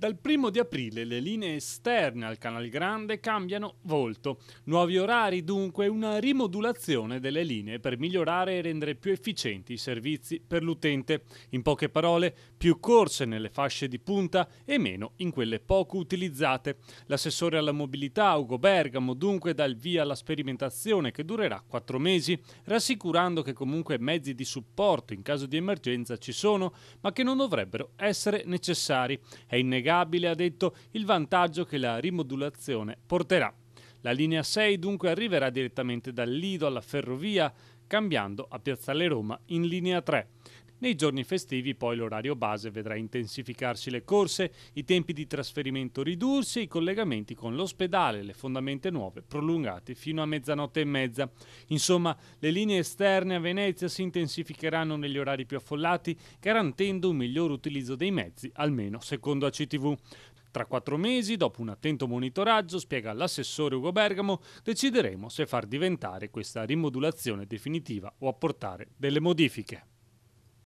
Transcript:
Dal primo di aprile le linee esterne al Canal Grande cambiano volto. Nuovi orari dunque, una rimodulazione delle linee per migliorare e rendere più efficienti i servizi per l'utente. In poche parole, più corse nelle fasce di punta e meno in quelle poco utilizzate. L'assessore alla mobilità Ugo Bergamo dunque dà il via alla sperimentazione che durerà quattro mesi, rassicurando che comunque mezzi di supporto in caso di emergenza ci sono, ma che non dovrebbero essere necessari. È innegabile innegabile, ha detto, il vantaggio che la rimodulazione porterà. La linea 6 dunque arriverà direttamente dal Lido alla ferrovia, cambiando a Piazzale Roma in linea 3. Nei giorni festivi poi l'orario base vedrà intensificarsi le corse, i tempi di trasferimento ridursi e i collegamenti con l'ospedale, le fondamente nuove prolungate fino a mezzanotte e mezza. Insomma, le linee esterne a Venezia si intensificheranno negli orari più affollati, garantendo un miglior utilizzo dei mezzi, almeno secondo ACTV. Tra quattro mesi, dopo un attento monitoraggio, spiega l'assessore Ugo Bergamo, decideremo se far diventare questa rimodulazione definitiva o apportare delle modifiche.